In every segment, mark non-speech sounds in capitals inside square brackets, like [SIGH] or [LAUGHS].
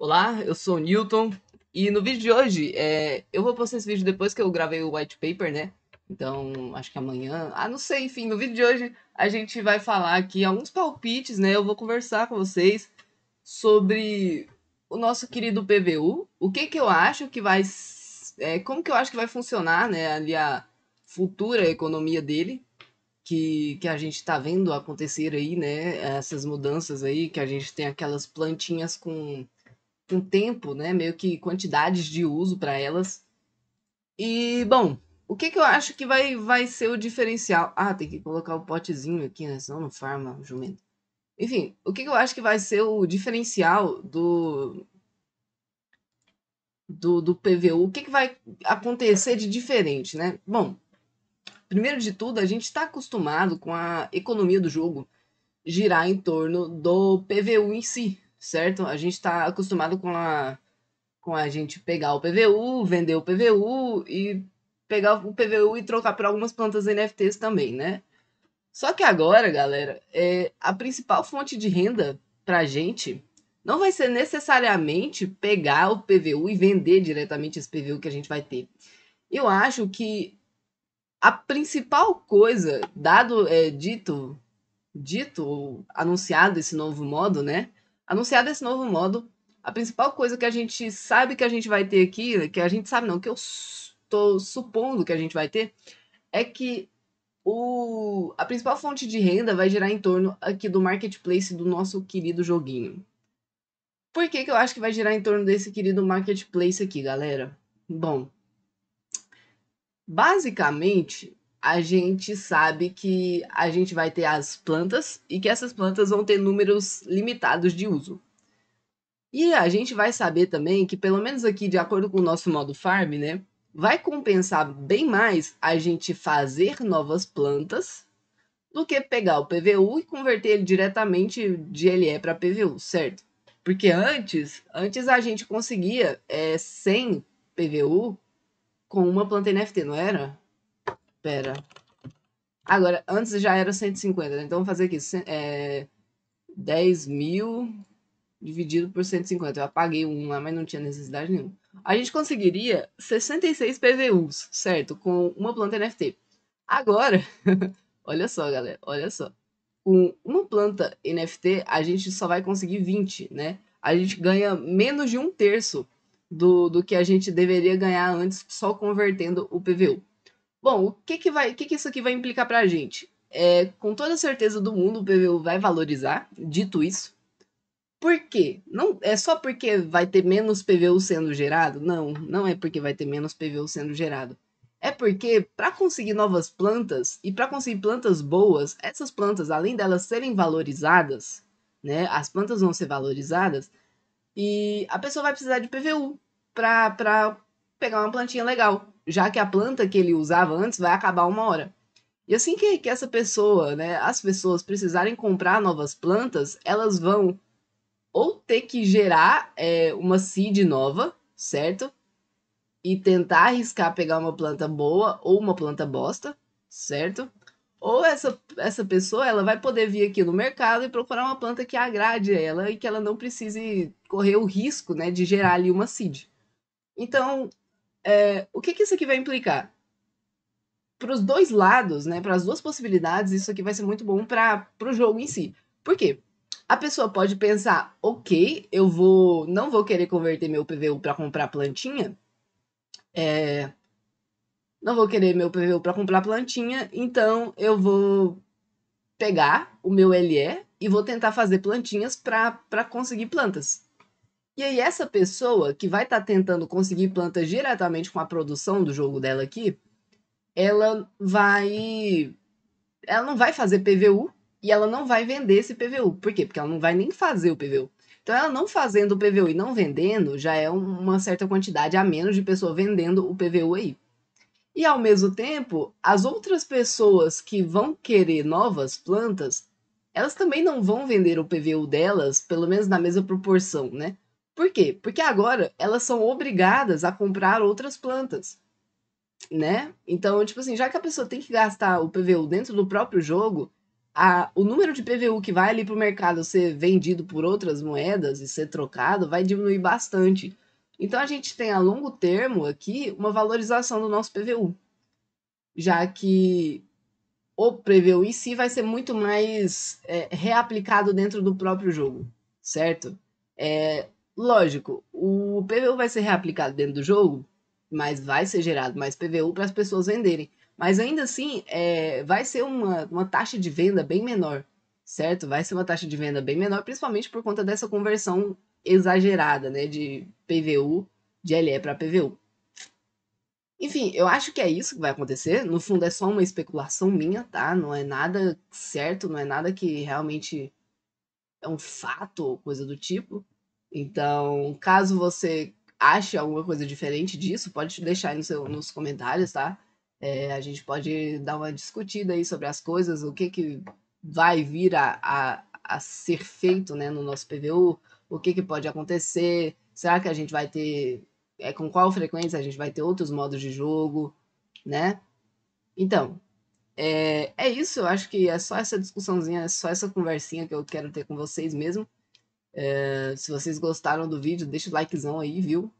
Olá, eu sou o Newton e no vídeo de hoje, é, eu vou postar esse vídeo depois que eu gravei o white paper, né? Então, acho que amanhã, ah, não sei, enfim, no vídeo de hoje a gente vai falar aqui alguns palpites, né? Eu vou conversar com vocês sobre o nosso querido PVU, o que que eu acho que vai, é, como que eu acho que vai funcionar, né? Ali a futura economia dele, que, que a gente está vendo acontecer aí, né? Essas mudanças aí, que a gente tem aquelas plantinhas com um tempo, né? Meio que quantidades de uso para elas. E, bom, o que, que eu acho que vai, vai ser o diferencial? Ah, tem que colocar o potezinho aqui, né? Senão não farma o jumento. Enfim, o que, que eu acho que vai ser o diferencial do, do, do PVU? O que, que vai acontecer de diferente, né? Bom, primeiro de tudo, a gente está acostumado com a economia do jogo girar em torno do PVU em si, certo? A gente está acostumado com a, com a gente pegar o PVU, vender o PVU e pegar o PVU e trocar por algumas plantas NFTs também, né? Só que agora, galera, é, a principal fonte de renda para a gente não vai ser necessariamente pegar o PVU e vender diretamente esse PVU que a gente vai ter. Eu acho que a principal coisa, dado é, dito, dito, anunciado esse novo modo, né? Anunciado esse novo modo, a principal coisa que a gente sabe que a gente vai ter aqui, que a gente sabe não, que eu estou supondo que a gente vai ter, é que o, a principal fonte de renda vai girar em torno aqui do marketplace do nosso querido joguinho. Por que, que eu acho que vai girar em torno desse querido marketplace aqui, galera? Bom, basicamente, a gente sabe que a gente vai ter as plantas e que essas plantas vão ter números limitados de uso. E a gente vai saber também que, pelo menos aqui, de acordo com o nosso modo farm, né? Vai compensar bem mais a gente fazer novas plantas do que pegar o PVU e converter ele diretamente de LE para PVU, certo? Porque antes, antes a gente conseguia é, 100 PVU com uma planta NFT, não era? Pera. Agora, antes já era 150, né? Então, vamos fazer aqui. É, 10 mil dividido por 150. Eu apaguei um lá, mas não tinha necessidade nenhuma. A gente conseguiria 66 PVUs, certo? Com uma planta NFT. Agora, [LAUGHS] olha só, galera, olha só. Com uma planta NFT, a gente só vai conseguir 20, né? A gente ganha menos de um terço do, do que a gente deveria ganhar antes só convertendo o PVU. Bom, o que, que, vai, o que, que isso aqui vai implicar para a gente? É, com toda certeza do mundo, o PVU vai valorizar, dito isso. Por quê? Não, é só porque vai ter menos PVU sendo gerado? Não, não é porque vai ter menos PVU sendo gerado. É porque, para conseguir novas plantas e para conseguir plantas boas, essas plantas, além delas serem valorizadas, né, as plantas vão ser valorizadas, e a pessoa vai precisar de PVU para pegar uma plantinha legal, já que a planta que ele usava antes vai acabar uma hora. E assim que, que essa pessoa, né, as pessoas precisarem comprar novas plantas, elas vão ou ter que gerar é, uma seed nova, certo? E tentar arriscar pegar uma planta boa ou uma planta bosta, certo? Ou essa, essa pessoa ela vai poder vir aqui no mercado e procurar uma planta que agrade ela e que ela não precise correr o risco né, de gerar ali uma seed. Então, é, o que, que isso aqui vai implicar? Para os dois lados, né, para as duas possibilidades, isso aqui vai ser muito bom para o jogo em si. Por quê? A pessoa pode pensar, ok, eu vou, não vou querer converter meu PVU para comprar plantinha, é, não vou querer meu PVU para comprar plantinha, então eu vou pegar o meu LE e vou tentar fazer plantinhas para conseguir plantas. E aí, essa pessoa que vai estar tá tentando conseguir plantas diretamente com a produção do jogo dela aqui, ela vai. Ela não vai fazer PVU e ela não vai vender esse PVU. Por quê? Porque ela não vai nem fazer o PVU. Então, ela não fazendo o PVU e não vendendo, já é uma certa quantidade a menos de pessoa vendendo o PVU aí. E ao mesmo tempo, as outras pessoas que vão querer novas plantas, elas também não vão vender o PVU delas, pelo menos na mesma proporção, né? Por quê? Porque agora elas são obrigadas a comprar outras plantas, né? Então, tipo assim, já que a pessoa tem que gastar o PVU dentro do próprio jogo, a, o número de PVU que vai ali para o mercado ser vendido por outras moedas e ser trocado vai diminuir bastante. Então, a gente tem a longo termo aqui uma valorização do nosso PVU, já que o PVU em si vai ser muito mais é, reaplicado dentro do próprio jogo, certo? É, Lógico, o PVU vai ser reaplicado dentro do jogo, mas vai ser gerado mais PVU para as pessoas venderem. Mas ainda assim, é, vai ser uma, uma taxa de venda bem menor, certo? Vai ser uma taxa de venda bem menor, principalmente por conta dessa conversão exagerada, né? De PVU, de LE para PVU. Enfim, eu acho que é isso que vai acontecer. No fundo, é só uma especulação minha, tá? Não é nada certo, não é nada que realmente é um fato ou coisa do tipo. Então, caso você ache alguma coisa diferente disso, pode deixar aí no seu, nos comentários, tá? É, a gente pode dar uma discutida aí sobre as coisas, o que, que vai vir a, a, a ser feito né, no nosso PVU, o que, que pode acontecer, será que a gente vai ter, é, com qual frequência a gente vai ter outros modos de jogo, né? Então, é, é isso, eu acho que é só essa discussãozinha, é só essa conversinha que eu quero ter com vocês mesmo. É, se vocês gostaram do vídeo, deixa o likezão aí, viu?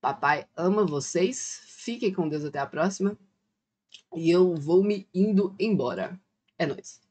Papai ama vocês. Fiquem com Deus até a próxima. E eu vou me indo embora. É nóis.